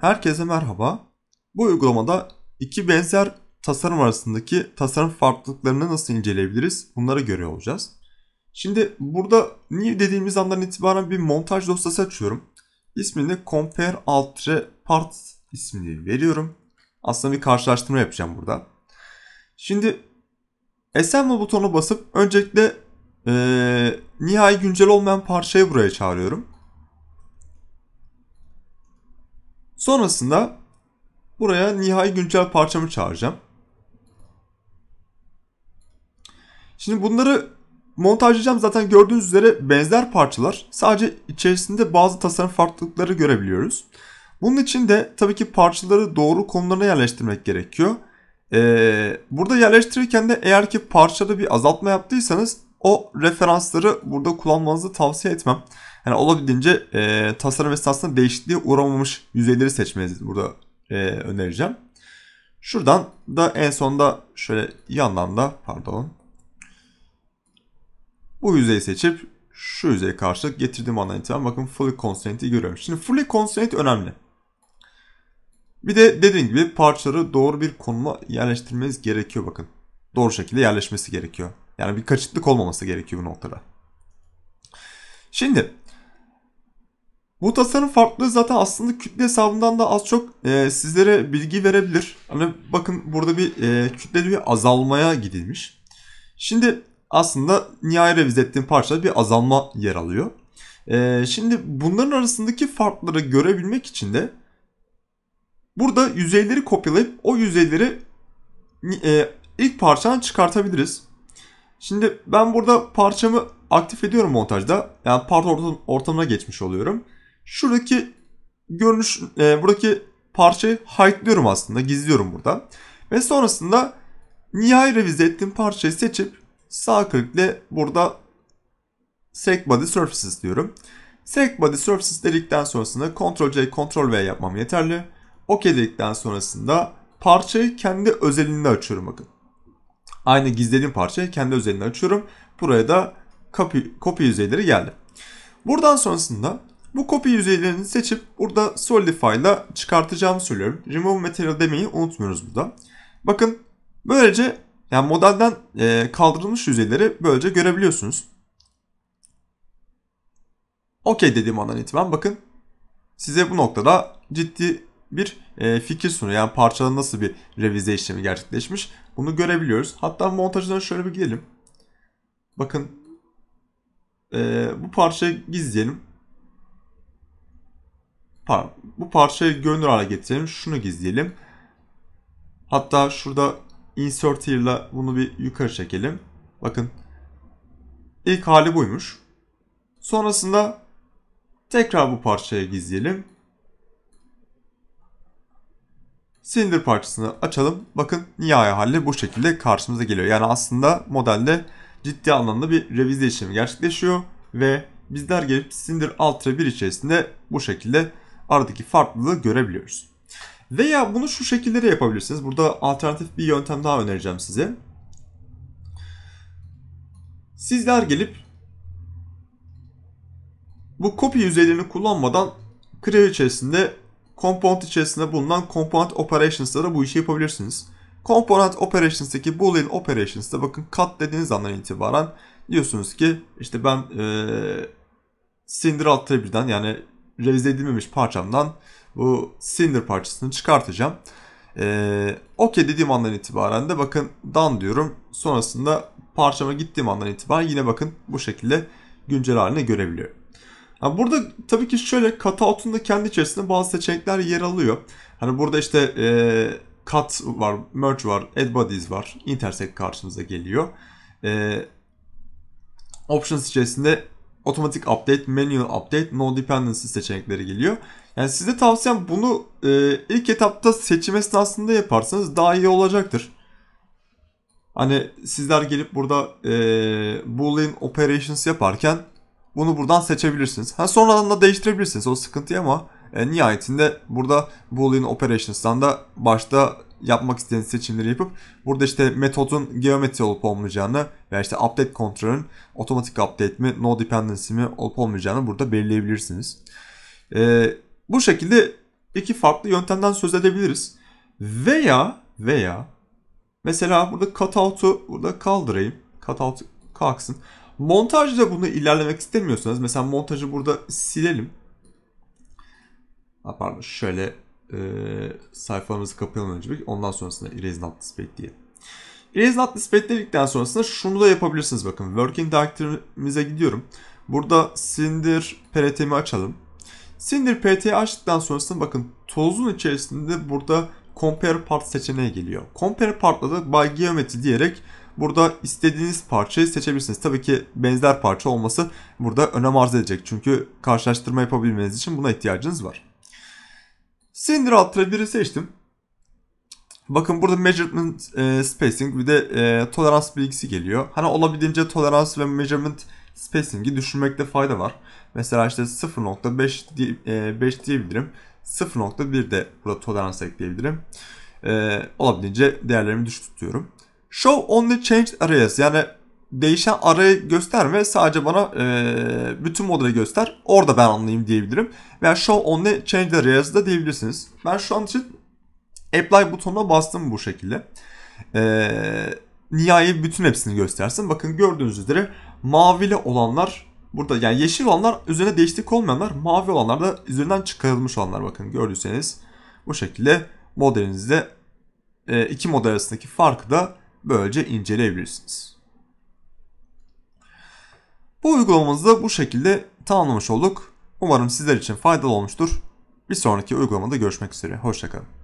Herkese merhaba. Bu uygulamada iki benzer tasarım arasındaki tasarım farklılıklarını nasıl inceleyebiliriz bunları görüyor olacağız. Şimdi burada new dediğimiz andan itibaren bir montaj dosyası açıyorum. İsmini compare altre part ismini veriyorum. Aslında bir karşılaştırma yapacağım burada. Şimdi assemble butonuna basıp öncelikle ee, nihai güncel olmayan parçayı buraya çağırıyorum. Sonrasında buraya nihai güncel parçamı çağıracağım. Şimdi bunları montajlayacağım. Zaten gördüğünüz üzere benzer parçalar. Sadece içerisinde bazı tasarım farklılıkları görebiliyoruz. Bunun için de tabii ki parçaları doğru konularına yerleştirmek gerekiyor. Ee, burada yerleştirirken de eğer ki parçada bir azaltma yaptıysanız o referansları burada kullanmanızı tavsiye etmem. Yani olabildiğince e, tasarım esnasında değişikliğe uğramamış yüzeyleri seçmenizi burada e, önereceğim. Şuradan da en sonda şöyle yandan da pardon bu yüzeyi seçip şu yüzeye karşılık getirdiğim andan itibaren bakın fully constraint'i görüyorum. Şimdi fully constraint önemli. Bir de dediğim gibi parçaları doğru bir konuma yerleştirmeniz gerekiyor bakın. Doğru şekilde yerleşmesi gerekiyor. Yani bir kaçıtlık olmaması gerekiyor bu noktada. Şimdi bu tasarım farklılığı zaten aslında kütle hesabından da az çok e, sizlere bilgi verebilir. Hani bakın burada bir e, kütlede bir azalmaya gidilmiş. Şimdi aslında nihai revize ettiğim parçada bir azalma yer alıyor. E, şimdi bunların arasındaki farkları görebilmek için de burada yüzeyleri kopyalayıp o yüzeyleri e, ilk parçadan çıkartabiliriz. Şimdi ben burada parçamı aktif ediyorum montajda. Yani part ortam, ortamına geçmiş oluyorum. Şuradaki görünüş, e, buradaki parçayı hide'lıyorum aslında. Gizliyorum burada. Ve sonrasında nihai revize ettiğim parçayı seçip sağ klikle burada Select Body Surfaces diyorum. Select Body Surfaces dedikten sonrasında Ctrl C, Ctrl V yapmam yeterli. OK dedikten sonrasında parçayı kendi özelinde açıyorum bakın. Aynı gizlediğim parçayı kendi özelini açıyorum. Buraya da copy, copy yüzeyleri geldi. Buradan sonrasında bu kopya yüzeylerini seçip burada Solidify ile çıkartacağımı söylüyorum. Remove Material demeyi unutmuyoruz burada. Bakın böylece yani modelden e, kaldırılmış yüzeyleri böylece görebiliyorsunuz. OK dediğim andan itibaren bakın size bu noktada ciddi bir e, fikir sunuyor. Yani parçada nasıl bir revize işlemi gerçekleşmiş bunu görebiliyoruz. Hatta montajına şöyle bir gidelim. Bakın e, bu parçayı gizleyelim. Pardon, bu parçayı görünür hale getirelim. Şunu gizleyelim. Hatta şurada insert here ile bunu bir yukarı çekelim. Bakın ilk hali buymuş. Sonrasında tekrar bu parçayı gizleyelim. Silindir parçasını açalım. Bakın nihai hali bu şekilde karşımıza geliyor. Yani aslında modelde ciddi anlamda bir revize işlemi gerçekleşiyor. Ve bizler gelip silindir alt ve 1 içerisinde bu şekilde aradaki farklılığı görebiliyoruz. Veya bunu şu şekilde de yapabilirsiniz. Burada alternatif bir yöntem daha önereceğim size. Sizler gelip bu kopya yüzeylerini kullanmadan kredi içerisinde Component içerisinde bulunan Component Operations'da da bu işi yapabilirsiniz. Component Operations'daki Boolean Operations'da bakın cut dediğiniz andan itibaren diyorsunuz ki işte ben ee, Cinder alt tabirden yani revize edilmemiş parçamdan bu Cinder parçasını çıkartacağım. Ee, Okey dediğim andan itibaren de bakın done diyorum. Sonrasında parçama gittiğim andan itibaren yine bakın bu şekilde güncel halini görebiliyorum. Yani burada tabii ki şöyle cutout'un da kendi içerisinde bazı seçenekler yer alıyor. Hani burada işte e, cut var, merge var, add bodies var, intersect karşımıza geliyor. E, options içerisinde otomatik update, manual update, no dependency seçenekleri geliyor. Yani size tavsiyem bunu e, ilk etapta seçim esnasında yaparsanız daha iyi olacaktır. Hani sizler gelip burada e, boolean operations yaparken bunu buradan seçebilirsiniz. Ha sonradan da değiştirebilirsiniz o sıkıntı ama e, nihayetinde burada Boolean Operations'tan da başta yapmak istediğiniz seçimleri yapıp burada işte metodun geometri olup olmayacağını veya işte update kontrolün otomatik update mi no dependency mi olup olmayacağını burada belirleyebilirsiniz. E, bu şekilde iki farklı yöntemden söz edebiliriz. Veya veya mesela burada cutout'u burada kaldırayım. Cutout kalksın. Montajda bunu ilerlemek istemiyorsanız mesela montajı burada silelim. Ha, pardon şöyle e, sayfalarımızı kapayalım önce bir ondan sonrasında erase not displayed diye. Erase not displayed dedikten sonrasında şunu da yapabilirsiniz bakın. Working Directory'mize gidiyorum. Burada sindir PRT'mi açalım. Sindir PRT'yi açtıktan sonrasında bakın tozun içerisinde burada compare part seçeneği geliyor. Compare part'la da by geometry diyerek Burada istediğiniz parçayı seçebilirsiniz. Tabii ki benzer parça olması burada önem arz edecek. Çünkü karşılaştırma yapabilmeniz için buna ihtiyacınız var. Cylinder alt trader'ı seçtim. Bakın burada measurement e, spacing bir de e, tolerans bilgisi geliyor. Hani olabildiğince tolerans ve measurement spacing'i düşürmekte fayda var. Mesela işte 0.5 e, diyebilirim. 0.1 de burada tolerans ekleyebilirim. E, olabildiğince değerlerimi düşük tutuyorum. Show only changed arrays yani değişen arayı gösterme sadece bana e, bütün modeli göster. Orada ben anlayayım diyebilirim. Veya show only changed arrays da diyebilirsiniz. Ben şu an için apply butonuna bastım bu şekilde. E, nihai bütün hepsini göstersin. Bakın gördüğünüz üzere mavili olanlar burada yani yeşil olanlar üzerine değişiklik olmayanlar mavi olanlar da üzerinden çıkarılmış olanlar bakın gördüyseniz bu şekilde modelinizde e, iki model arasındaki farkı da böylece inceleyebilirsiniz. Bu uygulamamızı da bu şekilde tamamlamış olduk. Umarım sizler için faydalı olmuştur. Bir sonraki uygulamada görüşmek üzere. Hoşçakalın.